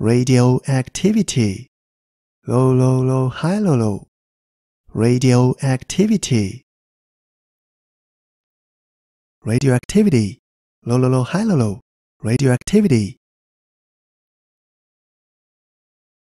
radioactivity lo lo lo hi lo lo radioactivity radioactivity lo lo lo hi lo lo radioactivity